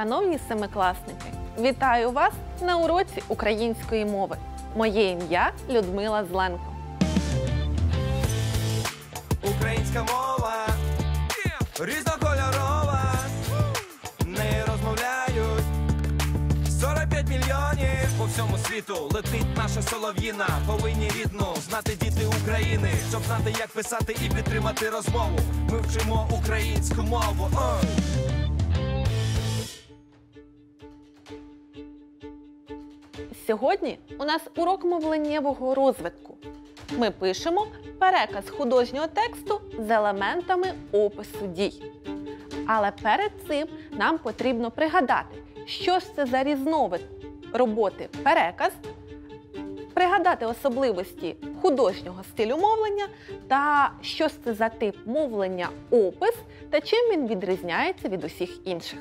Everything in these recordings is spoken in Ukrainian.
Шановні семикласники, вітаю вас на уроці української мови. Моє ім'я Людмила Зленко. Українська мова різнокольорова. Не розмовляють 45 мільйонів по всьому світу. Летить наша солов'їна. Повинні рідну знати діти України, щоб знати, як писати і підтримати розмову. Ми вчимо українську мову. О! Е. Сьогодні у нас урок мовленнєвого розвитку. Ми пишемо переказ художнього тексту з елементами опису дій. Але перед цим нам потрібно пригадати, що ж це за різновид роботи переказ, пригадати особливості художнього стилю мовлення та що ж це за тип мовлення опис та чим він відрізняється від усіх інших.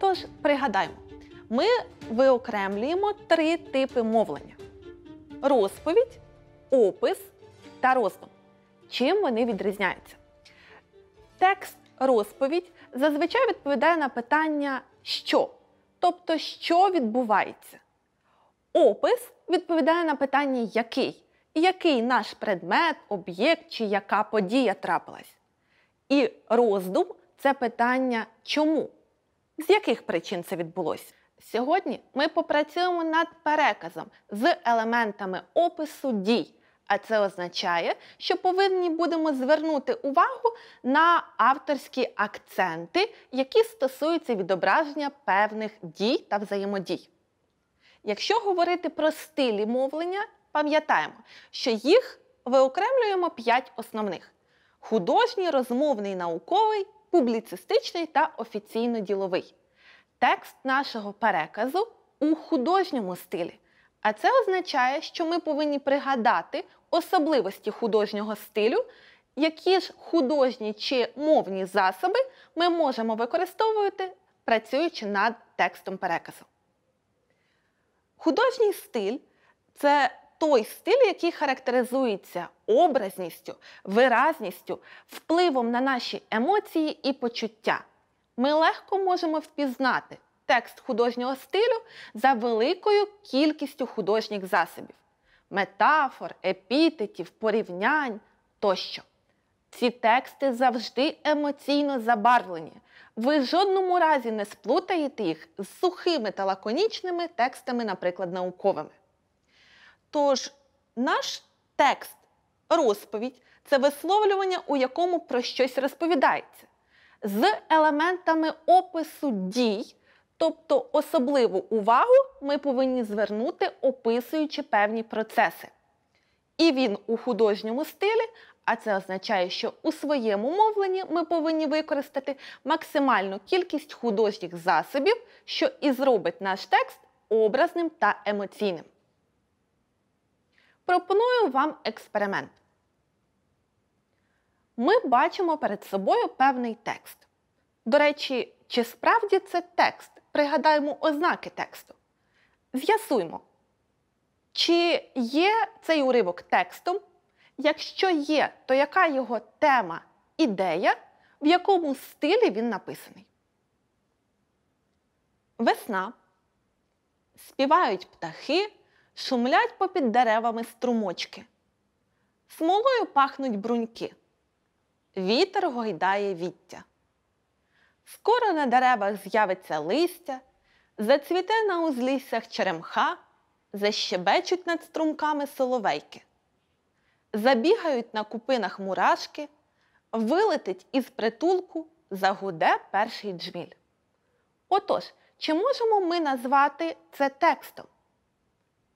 Тож, пригадаймо ми виокремлюємо три типи мовлення: розповідь, опис та роздум. Чим вони відрізняються? Текст розповідь зазвичай відповідає на питання що, тобто, що відбувається. Опис відповідає на питання який, який наш предмет, об'єкт чи яка подія трапилась. І роздум це питання чому, з яких причин це відбулося. Сьогодні ми попрацюємо над переказом з елементами опису дій, а це означає, що повинні будемо звернути увагу на авторські акценти, які стосуються відображення певних дій та взаємодій. Якщо говорити про стилі мовлення, пам'ятаємо, що їх виокремлюємо п'ять основних: художній, розмовний, науковий, публіцистичний та офіційно-діловий. Текст нашого переказу у художньому стилі. А це означає, що ми повинні пригадати особливості художнього стилю, які ж художні чи мовні засоби ми можемо використовувати, працюючи над текстом переказу. Художній стиль це той стиль, який характеризується образністю, виразністю, впливом на наші емоції і почуття ми легко можемо впізнати текст художнього стилю за великою кількістю художніх засобів метафор, епітетів, порівнянь тощо. Ці тексти завжди емоційно забарвлені. Ви в жодному разі не сплутаєте їх з сухими та лаконічними текстами, наприклад, науковими. Тож, наш текст розповідь це висловлювання, у якому про щось розповідається з елементами опису дій, тобто особливу увагу ми повинні звернути, описуючи певні процеси. І він у художньому стилі, а це означає, що у своєму мовленні ми повинні використати максимальну кількість художніх засобів, що і зробить наш текст образним та емоційним. Пропоную вам експеримент ми бачимо перед собою певний текст. До речі, чи справді це текст? Пригадаємо ознаки тексту. З'ясуймо, чи є цей уривок текстом? Якщо є, то яка його тема, ідея, в якому стилі він написаний? Весна. Співають птахи, шумлять попід деревами струмочки. Смолою пахнуть бруньки. Вітер гойдає віття. Скоро на деревах з'явиться листя, зацвіте на узліссях черемха, защебечуть над струмками соловейки. Забігають на купинах мурашки, вилетить із притулку, загуде перший джміль. Отож, чи можемо ми назвати це текстом?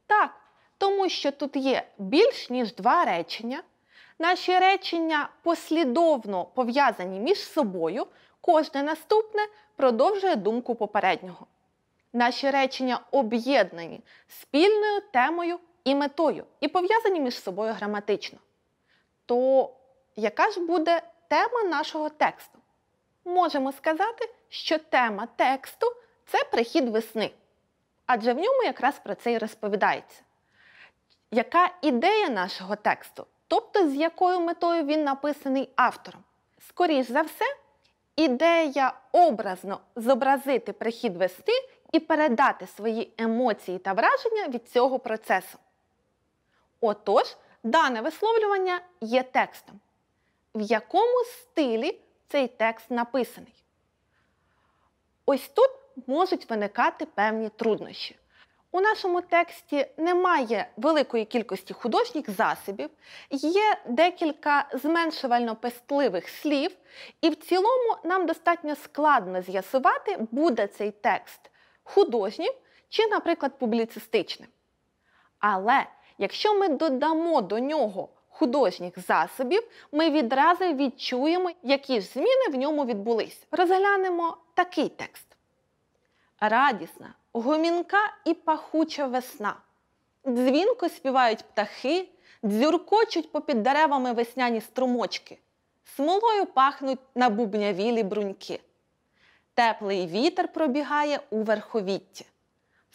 Так, тому що тут є більш ніж два речення наші речення послідовно пов'язані між собою, кожне наступне продовжує думку попереднього. Наші речення об'єднані спільною темою і метою і пов'язані між собою граматично. То яка ж буде тема нашого тексту? Можемо сказати, що тема тексту це прихід весни. Адже в ньому якраз про це і розповідається. Яка ідея нашого тексту? тобто з якою метою він написаний автором. Скоріш за все, ідея образно зобразити прихід вести і передати свої емоції та враження від цього процесу. Отож, дане висловлювання є текстом. В якому стилі цей текст написаний? Ось тут можуть виникати певні труднощі. У нашому тексті немає великої кількості художніх засобів, є декілька зменшувально-пестливих слів, і в цілому нам достатньо складно з'ясувати, буде цей текст художнім чи, наприклад, публіцистичним. Але якщо ми додамо до нього художніх засобів, ми відразу відчуємо, які ж зміни в ньому відбулись. Розглянемо такий текст. Радісна, гомінка і пахуча весна. Дзвінко співають птахи, дзюркочуть попід деревами весняні струмочки, смолою пахнуть на бубнявілі бруньки. Теплий вітер пробігає у верховітті.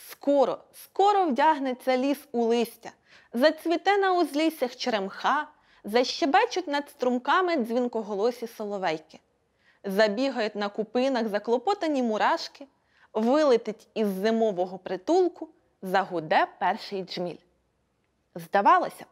Скоро, скоро вдягнеться ліс у листя, зацвіте на узліссях черемха, защебечуть над струмками дзвінкоголосі соловейки. Забігають на купинах заклопотані мурашки, вилетить із зимового притулку, загуде перший джміль. Здавалося б,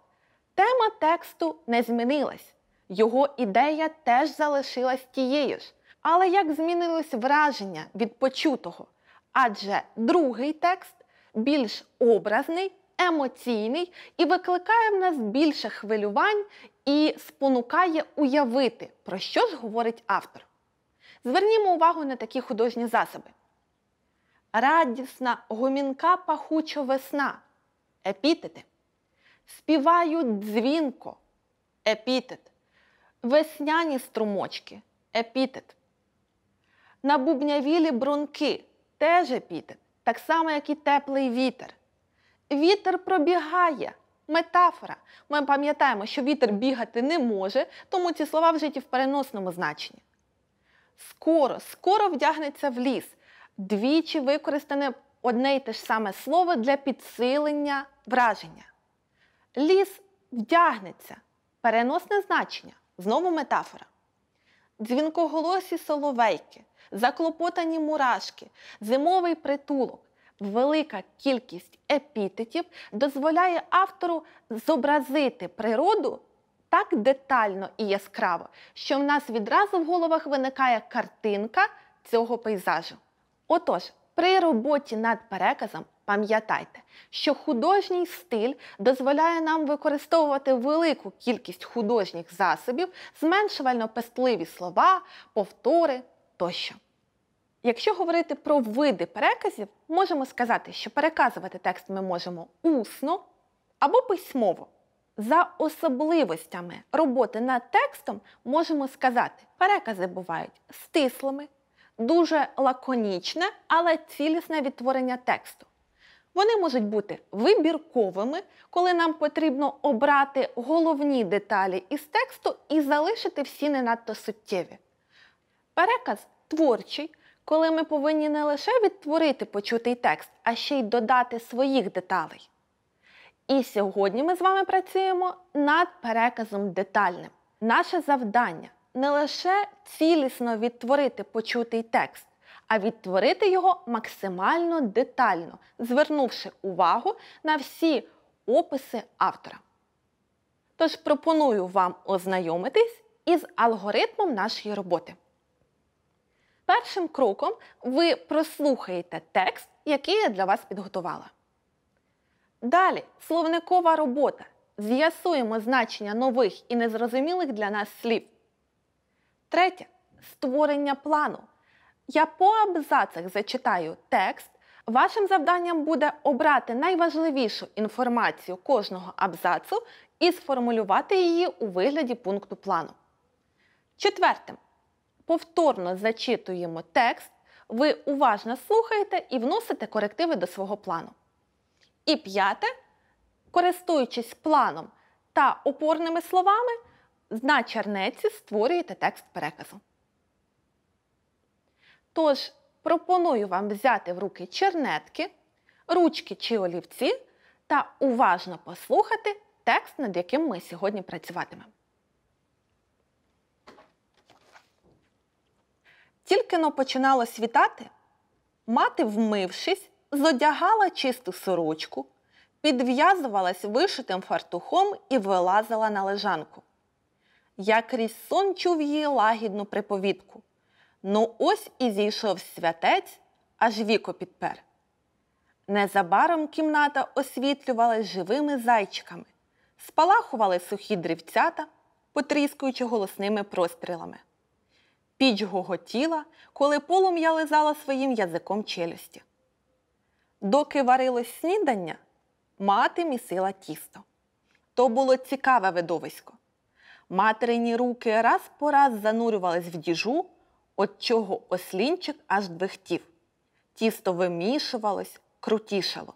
тема тексту не змінилась, його ідея теж залишилась тією ж. Але як змінилось враження від почутого? Адже другий текст більш образний, емоційний і викликає в нас більше хвилювань і спонукає уявити, про що ж говорить автор. Звернімо увагу на такі художні засоби радісна, гомінка пахуча весна епітети. Співають дзвінко, епітет, весняні струмочки епітет. Набубнявілі брунки теж епітет, так само, як і теплий вітер. Вітер пробігає. Метафора. Ми пам'ятаємо, що вітер бігати не може, тому ці слова вжиті в переносному значенні. Скоро, скоро вдягнеться в ліс двічі використане одне й те ж саме слово для підсилення враження. Ліс вдягнеться, переносне значення, знову метафора. Дзвінкоголосі соловейки, заклопотані мурашки, зимовий притулок, велика кількість епітетів дозволяє автору зобразити природу так детально і яскраво, що в нас відразу в головах виникає картинка цього пейзажу. Отож, при роботі над переказом пам'ятайте, що художній стиль дозволяє нам використовувати велику кількість художніх засобів, зменшувально пестливі слова, повтори тощо. Якщо говорити про види переказів, можемо сказати, що переказувати текст ми можемо усно або письмово. За особливостями роботи над текстом можемо сказати, перекази бувають стислими, дуже лаконічне, але цілісне відтворення тексту. Вони можуть бути вибірковими, коли нам потрібно обрати головні деталі із тексту і залишити всі не надто суттєві. Переказ творчий, коли ми повинні не лише відтворити почутий текст, а ще й додати своїх деталей. І сьогодні ми з вами працюємо над переказом детальним. Наше завдання не лише цілісно відтворити почутий текст, а відтворити його максимально детально, звернувши увагу на всі описи автора. Тож пропоную вам ознайомитись із алгоритмом нашої роботи. Першим кроком ви прослухаєте текст, який я для вас підготувала. Далі словникова робота. З'ясуємо значення нових і незрозумілих для нас слів. Третє створення плану. Я по абзацах зачитаю текст. Вашим завданням буде обрати найважливішу інформацію кожного абзацу і сформулювати її у вигляді пункту плану. Четвертим. Повторно зачитуємо текст, ви уважно слухаєте і вносите корективи до свого плану. І п'яте. Користуючись планом та опорними словами, на чернеці створюєте текст переказу. Тож, пропоную вам взяти в руки чернетки, ручки чи олівці та уважно послухати текст, над яким ми сьогодні працюватимемо. Тільки но починало світати, мати, вмившись, зодягала чисту сорочку, підв'язувалась вишитим фартухом і вилазила на лежанку. Я крізь сон чув її лагідну приповідку. Ну, ось і зійшов святець, аж віко підпер. Незабаром кімната освітлювалась живими зайчиками, спалахували сухі дрівцята, потріскуючи голосними прострілами. Піч гоготіла, коли полум'я лизала своїм язиком челюсті. Доки варилось снідання, мати місила тісто. То було цікаве видовисько. Материні руки раз по раз занурювались в діжу, от чого ослінчик аж двихтів. Тісто вимішувалось, крутішало.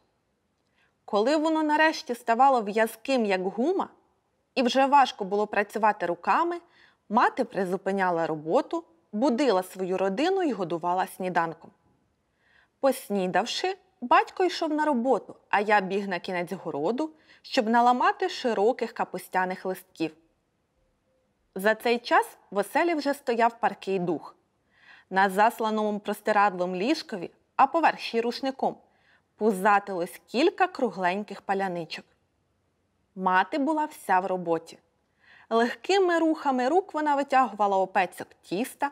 Коли воно нарешті ставало в'язким, як гума, і вже важко було працювати руками, мати призупиняла роботу, будила свою родину і годувала сніданком. Поснідавши, батько йшов на роботу, а я біг на кінець городу, щоб наламати широких капустяних листків. За цей час в оселі вже стояв паркий дух. На засланому простирадлом ліжкові, а поверхі рушником, пузатилось кілька кругленьких паляничок. Мати була вся в роботі. Легкими рухами рук вона витягувала опецьок тіста,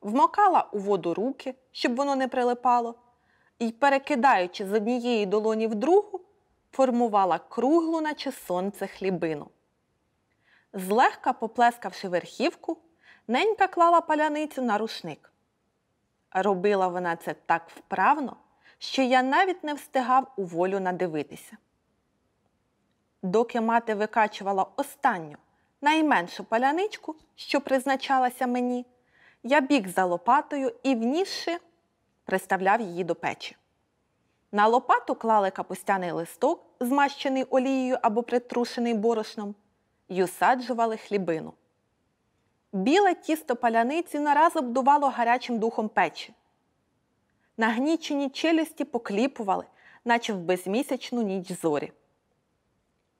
вмокала у воду руки, щоб воно не прилипало, і, перекидаючи з однієї долоні в другу, формувала круглу, наче сонце хлібину. Злегка поплескавши верхівку, ненька клала паляницю на рушник. Робила вона це так вправно, що я навіть не встигав у волю надивитися. Доки мати викачувала останню, найменшу паляничку, що призначалася мені, я біг за лопатою і, внісши, приставляв її до печі. На лопату клали капустяний листок, змащений олією або притрушений борошном й усаджували хлібину. Біле тісто паляниці нараз обдувало гарячим духом печі. Нагнічені челюсті покліпували, наче в безмісячну ніч зорі.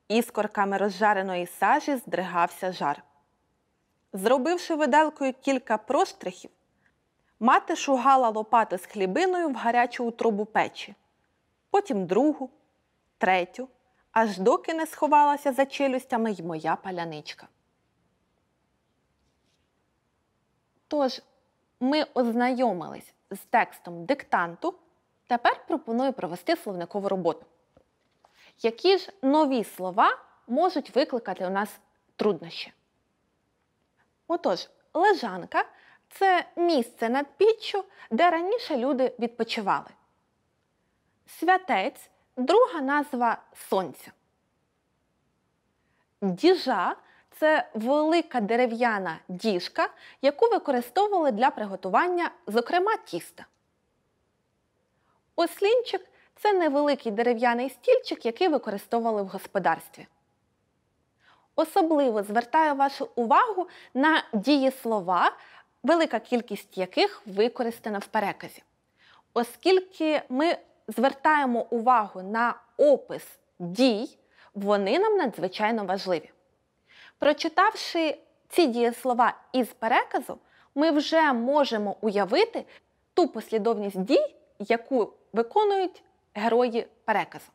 Іскорками розжареної сажі здригався жар. Зробивши виделкою кілька проштрихів, мати шугала лопату з хлібиною в гарячу трубу печі, потім другу, третю аж доки не сховалася за челюстями й моя паляничка. Тож, ми ознайомились з текстом диктанту. Тепер пропоную провести словникову роботу. Які ж нові слова можуть викликати у нас труднощі? Отож, лежанка це місце над піччю, де раніше люди відпочивали. Святець Друга назва сонця. Діжа це велика дерев'яна діжка, яку використовували для приготування, зокрема, тіста. Ослінчик це невеликий дерев'яний стільчик, який використовували в господарстві. Особливо звертаю вашу увагу на дієслова, велика кількість яких використана в переказі. Оскільки ми звертаємо увагу на опис дій, вони нам надзвичайно важливі. Прочитавши ці дієслова із переказу, ми вже можемо уявити ту послідовність дій, яку виконують герої переказу.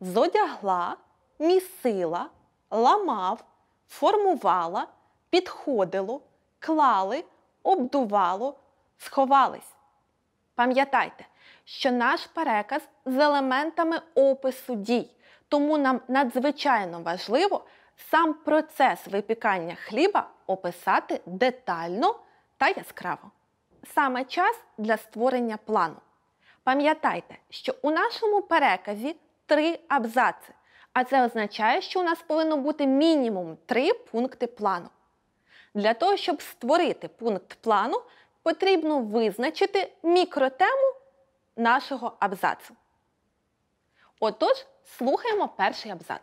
Зодягла, місила, ламав, формувала, підходило, клали, обдувало, сховались. Пам'ятайте, що наш переказ з елементами опису дій, тому нам надзвичайно важливо сам процес випікання хліба описати детально та яскраво. Саме час для створення плану. Пам'ятайте, що у нашому переказі три абзаци, а це означає, що у нас повинно бути мінімум три пункти плану. Для того, щоб створити пункт плану, потрібно визначити мікротему нашого абзацу. Отож, слухаємо перший абзац.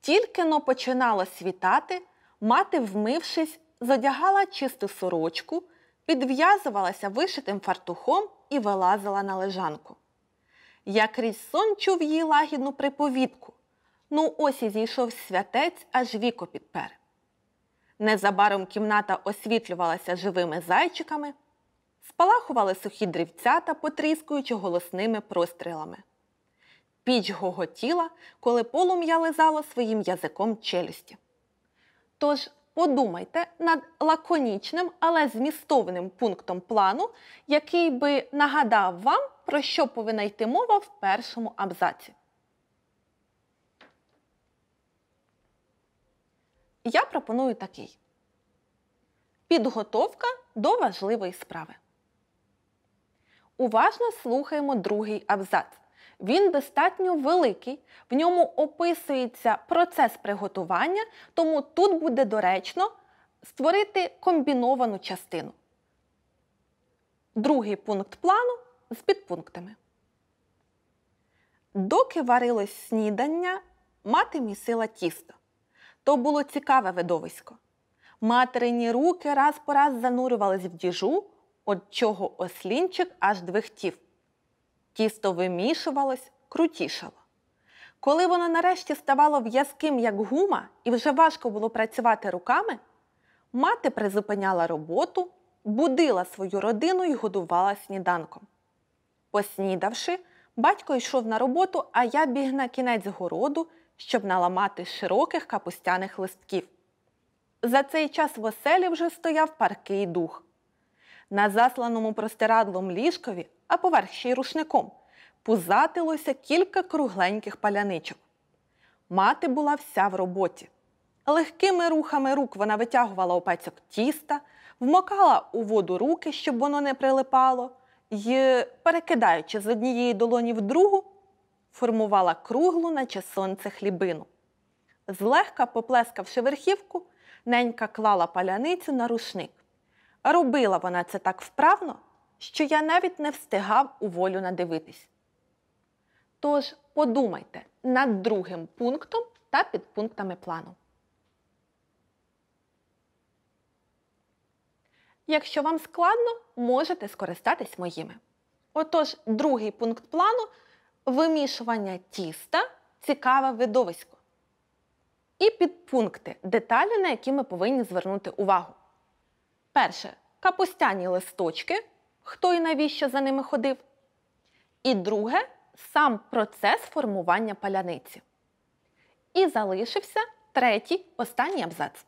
Тільки но починало світати, мати, вмившись, задягала чисту сорочку, підв'язувалася вишитим фартухом і вилазила на лежанку. Я крізь сон чув її лагідну приповідку. Ну ось і зійшов святець, аж віко підпер. Незабаром кімната освітлювалася живими зайчиками, спалахували сухі дрівцята, потріскуючи голосними прострілами. Піч гоготіла, коли полум'я лизало своїм язиком челюсті. Тож подумайте над лаконічним, але змістовним пунктом плану, який би нагадав вам, про що повинна йти мова в першому абзаці. Я пропоную такий. Підготовка до важливої справи. Уважно слухаємо другий абзац. Він достатньо великий, в ньому описується процес приготування, тому тут буде доречно створити комбіновану частину. Другий пункт плану з підпунктами. Доки варилось снідання, мати місила тісто. То було цікаве видовисько. Материні руки раз по раз занурювались в діжу, от чого ослінчик аж двихтів. Тісто вимішувалось, крутішало. Коли воно нарешті ставало в'язким, як гума, і вже важко було працювати руками, мати призупиняла роботу, будила свою родину і годувала сніданком. Поснідавши, батько йшов на роботу, а я біг на кінець городу, щоб наламати широких капустяних листків. За цей час в оселі вже стояв паркий дух. На засланому простирадлом ліжкові, а поверх ще й рушником, пузатилося кілька кругленьких паляничок. Мати була вся в роботі. Легкими рухами рук вона витягувала опецьок тіста, вмокала у воду руки, щоб воно не прилипало, і, перекидаючи з однієї долоні в другу, формувала круглу, наче сонце хлібину. Злегка поплескавши верхівку, ненька клала паляницю на рушник. Робила вона це так вправно, що я навіть не встигав у волю надивитись. Тож подумайте над другим пунктом та підпунктами плану. Якщо вам складно, можете скористатись моїми. Отож, другий пункт плану вимішування тіста цікаве видовисько. І підпункти деталі, на які ми повинні звернути увагу. Перше капустяні листочки, хто і навіщо за ними ходив. І друге сам процес формування паляниці. І залишився третій останній абзац.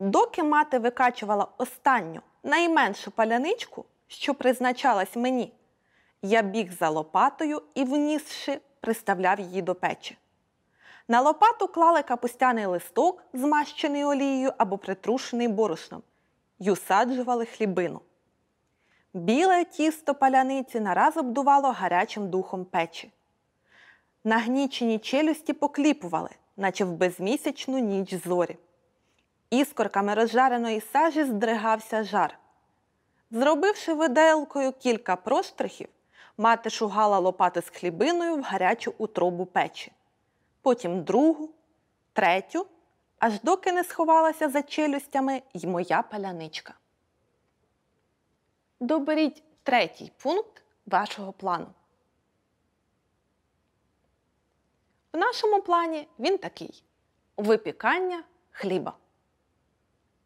Доки мати викачувала останню найменшу паляничку, що призначалась мені, я біг за лопатою і, внісши, приставляв її до печі. На лопату клали капустяний листок, змащений олією або притрушений борошном, й усаджували хлібину. Біле тісто паляниці нараз обдувало гарячим духом печі. Нагнічені челюсті покліпували, наче в безмісячну ніч зорі. Іскорками розжареної сажі здригався жар. Зробивши виделкою кілька проштрихів, мати шугала лопати з хлібиною в гарячу утробу печі потім другу, третю, аж доки не сховалася за челюстями й моя паляничка. Доберіть третій пункт вашого плану. В нашому плані він такий випікання хліба.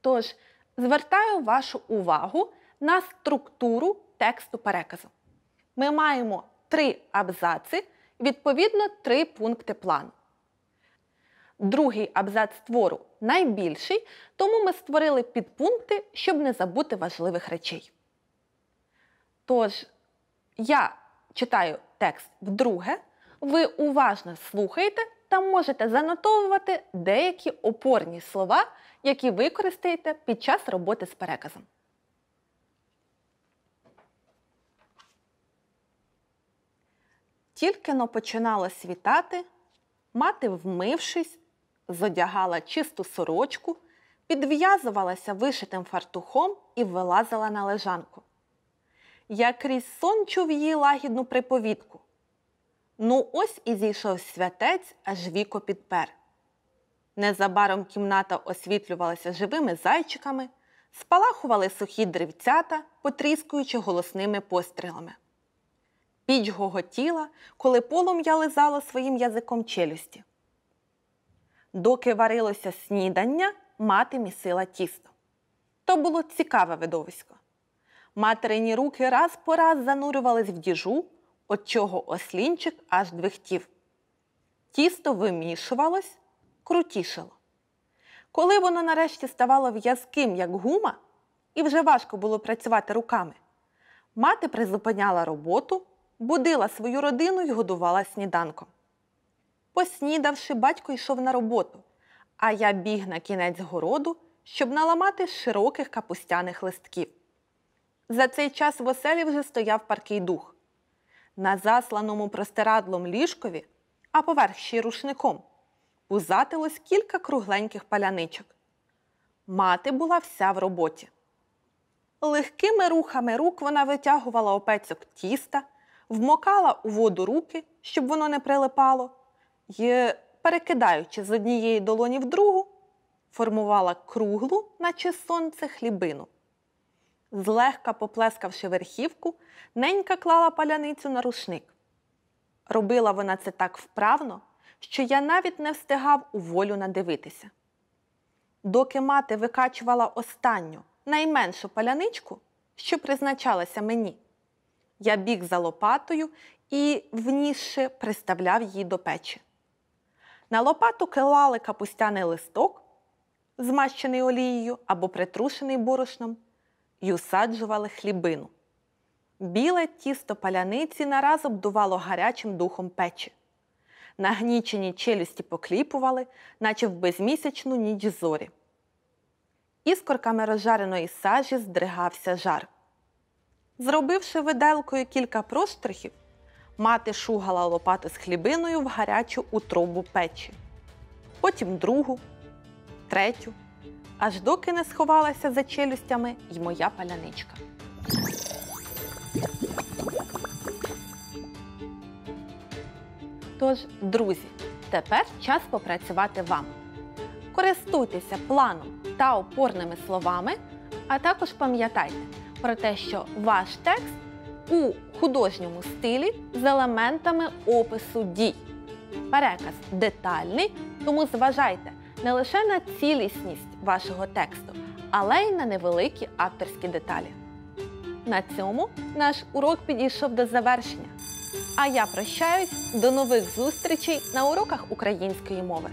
Тож, звертаю вашу увагу на структуру тексту переказу. Ми маємо три абзаци, відповідно, три пункти плану. Другий абзац твору найбільший, тому ми створили підпункти, щоб не забути важливих речей. Тож, я читаю текст вдруге, ви уважно слухаєте та можете занотовувати деякі опорні слова, які використаєте під час роботи з переказом. Тільки но починало світати, мати, вмившись, зодягала чисту сорочку, підв'язувалася вишитим фартухом і вилазила на лежанку. Я крізь сон чув її лагідну приповідку. Ну, ось і зійшов святець, аж віко підпер. Незабаром кімната освітлювалася живими зайчиками, спалахували сухі дрівцята, потріскуючи голосними пострілами. Піч гоготіла, коли полум'я лизало своїм язиком челюсті доки варилося снідання, мати місила тісто. То було цікаве видовисько. Материні руки раз по раз занурювались в діжу, от чого ослінчик аж двихтів. Тісто вимішувалось, крутішило. Коли воно нарешті ставало в'язким, як гума, і вже важко було працювати руками, мати призупиняла роботу, будила свою родину і годувала сніданком. Поснідавши, батько йшов на роботу, а я біг на кінець городу, щоб наламати широких капустяних листків. За цей час в оселі вже стояв паркий дух. На засланому простирадлом ліжкові, а поверх ще й рушником, пузатилось кілька кругленьких паляничок. Мати була вся в роботі. Легкими рухами рук вона витягувала опецьок тіста, вмокала у воду руки, щоб воно не прилипало і, перекидаючи з однієї долоні в другу, формувала круглу, наче сонце, хлібину. Злегка поплескавши верхівку, ненька клала паляницю на рушник. Робила вона це так вправно, що я навіть не встигав у волю надивитися. Доки мати викачувала останню, найменшу паляничку, що призначалася мені, я біг за лопатою і, внісши, приставляв її до печі. На лопату килали капустяний листок, змащений олією або притрушений борошном, і усаджували хлібину. Біле тісто паляниці нараз обдувало гарячим духом печі. Нагнічені челюсті покліпували, наче в безмісячну ніч зорі. Іскорками розжареної сажі здригався жар. Зробивши виделкою кілька проштрихів, Мати шугала лопати з хлібиною в гарячу утробу печі, потім другу, третю, аж доки не сховалася за челюстями й моя паляничка. Тож, друзі, тепер час попрацювати вам. Користуйтеся планом та опорними словами, а також пам'ятайте про те, що ваш текст у художньому стилі з елементами опису дій. Переказ детальний, тому зважайте не лише на цілісність вашого тексту, але й на невеликі авторські деталі. На цьому наш урок підійшов до завершення. А я прощаюсь до нових зустрічей на уроках української мови.